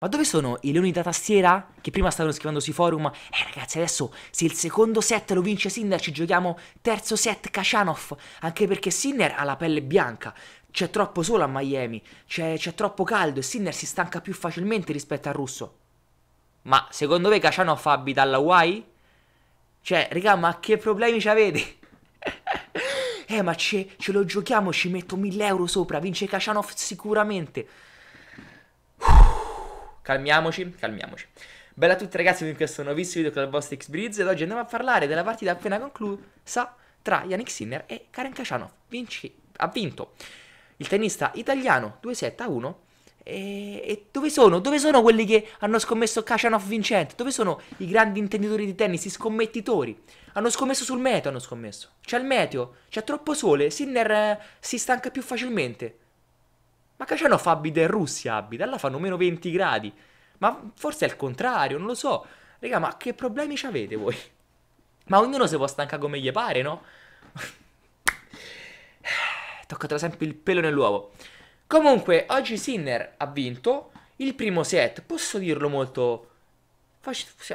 Ma dove sono i leoni da tastiera? Che prima stavano scrivendo sui forum. Eh ragazzi, adesso se il secondo set lo vince Sinner ci giochiamo terzo set Kashanov. Anche perché Sinner ha la pelle bianca. C'è troppo sole a Miami. C'è, troppo caldo e Sinner si stanca più facilmente rispetto al russo. Ma secondo me Kashanov abita alla Hawaii? Cioè, raga, ma che problemi ci avete? eh, ma ce, ce lo giochiamo, ci metto 1000 euro sopra. Vince Kashanov sicuramente. Calmiamoci, calmiamoci. Bella a tutti ragazzi, benvenuti in questo nuovissimo video con il vostro XBreeze ed oggi andiamo a parlare della partita appena conclusa tra Yannick Sinner e Karen Kachanov. Vinci, ha vinto il tennista italiano 2-7 a 1 e, e, dove sono? Dove sono quelli che hanno scommesso Kachanov vincente? Dove sono i grandi intenditori di tennis, i scommettitori? Hanno scommesso sul meteo, hanno scommesso. C'è il meteo, c'è troppo sole, Sinner eh, si stanca più facilmente. Ma Caciano fa abita in Russia, abita, là fanno meno 20 gradi. Ma forse è il contrario, non lo so. Raga, ma che problemi ci avete voi? Ma ognuno si può stancare come gli pare, no? Toccatelo sempre il pelo nell'uovo. Comunque, oggi Sinner ha vinto il primo set. Posso dirlo molto,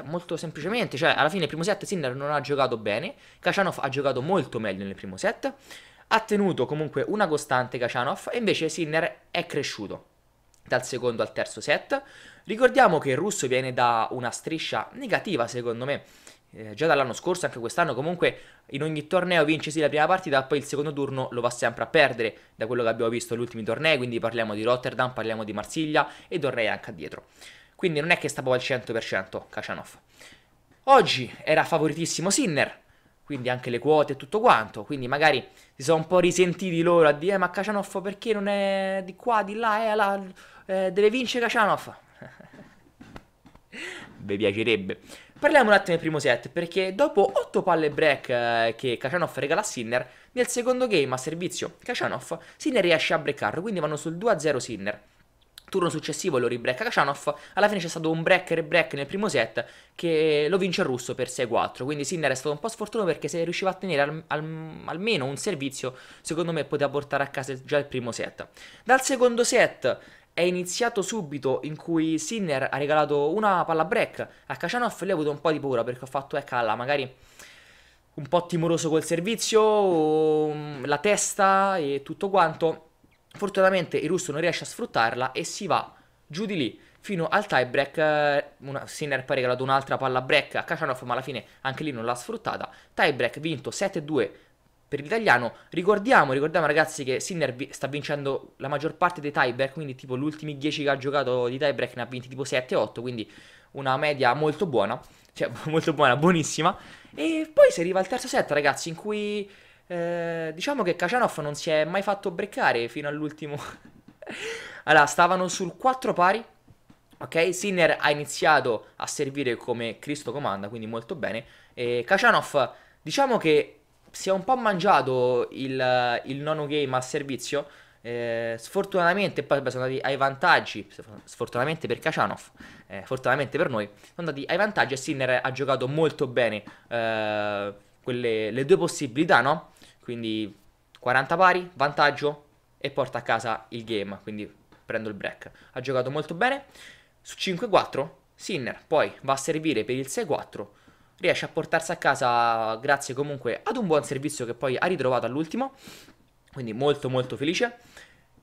molto semplicemente. Cioè, alla fine il primo set Sinner non ha giocato bene. Kacianov ha giocato molto meglio nel primo set ha tenuto comunque una costante Kacianov e invece Sinner è cresciuto dal secondo al terzo set. Ricordiamo che il russo viene da una striscia negativa secondo me, eh, già dall'anno scorso, anche quest'anno comunque in ogni torneo vince sì la prima partita, poi il secondo turno lo va sempre a perdere, da quello che abbiamo visto negli ultimi tornei, quindi parliamo di Rotterdam, parliamo di Marsiglia e Dorrei anche dietro. Quindi non è che sta proprio al 100% Kacianov. Oggi era favoritissimo Sinner, quindi anche le quote e tutto quanto, quindi magari si sono un po' risentiti loro a dire eh, ma Kacianoff perché non è di qua, di là, eh, là eh, deve vincere Kacianoff. Vi piacerebbe. Parliamo un attimo del primo set, perché dopo 8 palle break eh, che Kacianoff regala a Sinner, nel secondo game a servizio Kacianoff, Sinner riesce a breccarlo, quindi vanno sul 2-0 Sinner. Turno successivo lo ribreak Kachanov. Alla fine c'è stato un break e break nel primo set che lo vince il russo per 6-4. Quindi Sinner è stato un po' sfortunato perché se riusciva a tenere al, al, almeno un servizio, secondo me poteva portare a casa già il primo set. Dal secondo set è iniziato subito in cui Sinner ha regalato una palla break a Kachanov e lui ha avuto un po' di paura perché ho fatto ecco alla magari un po' timoroso col servizio, mm, la testa e tutto quanto Fortunatamente il russo non riesce a sfruttarla e si va giù di lì fino al tie break. Eh, una, Sinner pare che la do un'altra palla break a Kacanov, ma alla fine anche lì non l'ha sfruttata. Tie break vinto 7-2 per l'italiano. Ricordiamo, ricordiamo ragazzi che Sinner vi, sta vincendo la maggior parte dei tie break, quindi tipo gli ultimi 10 che ha giocato di tie break ne ha vinti tipo 7-8, quindi una media molto buona, cioè molto buona, buonissima. E poi si arriva al terzo set ragazzi in cui eh, diciamo che Kacianov non si è mai fatto breccare fino all'ultimo. allora, stavano sul 4 pari. Ok, Sinner ha iniziato a servire come Cristo comanda, quindi molto bene. E Kacianov, diciamo che si è un po' mangiato il, il nono game a servizio. Eh, sfortunatamente poi sono andati ai vantaggi sfortunatamente per Kacianov eh, fortunatamente per noi sono andati ai vantaggi e Sinner ha giocato molto bene eh, quelle, le due possibilità no? Quindi 40 pari, vantaggio e porta a casa il game, quindi prendo il break. Ha giocato molto bene. Su 5-4 Sinner poi va a servire per il 6-4, riesce a portarsi a casa grazie comunque ad un buon servizio che poi ha ritrovato all'ultimo, quindi molto molto felice.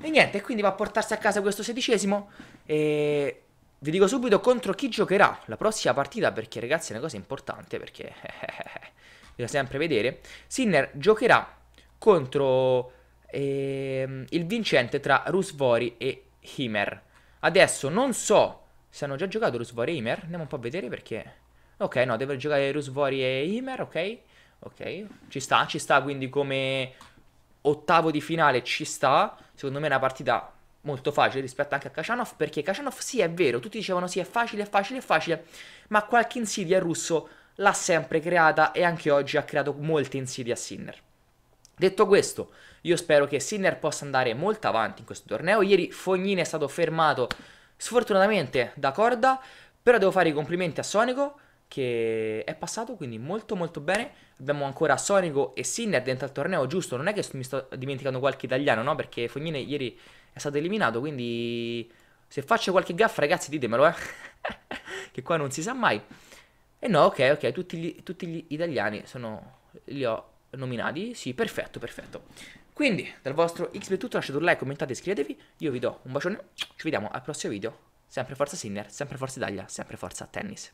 E niente, quindi va a portarsi a casa questo sedicesimo e vi dico subito contro chi giocherà la prossima partita perché ragazzi è una cosa importante perché eh, eh, eh, bisogna sempre vedere, Sinner giocherà contro ehm, il vincente tra Rusvori e Himer. Adesso non so se hanno già giocato Rusvori e Himer, andiamo un po' a vedere perché... Ok, no, deve giocare Rusvori e Himer, ok? Ok, ci sta, ci sta quindi come ottavo di finale, ci sta. Secondo me è una partita molto facile rispetto anche a Kachanov perché Kachanov sì è vero, tutti dicevano sì è facile, è facile, è facile, ma qualche insidia russo l'ha sempre creata e anche oggi ha creato molte insidie a Sinner. Detto questo, io spero che Sinner possa andare molto avanti in questo torneo. Ieri Fognini è stato fermato sfortunatamente da corda, però devo fare i complimenti a Sonico che è passato quindi molto molto bene. Abbiamo ancora Sonico e Sinner dentro al torneo, giusto? Non è che mi sto dimenticando qualche italiano, no? Perché Fognini ieri è stato eliminato, quindi se faccio qualche gaffa ragazzi ditemelo, eh? che qua non si sa mai. E no, ok, ok, tutti gli, tutti gli italiani sono, li ho nominati, sì, perfetto, perfetto. Quindi, dal vostro XB tutto, lasciate un like, commentate, iscrivetevi, io vi do un bacione, ci vediamo al prossimo video, sempre Forza Sinner, sempre Forza Italia, sempre Forza Tennis.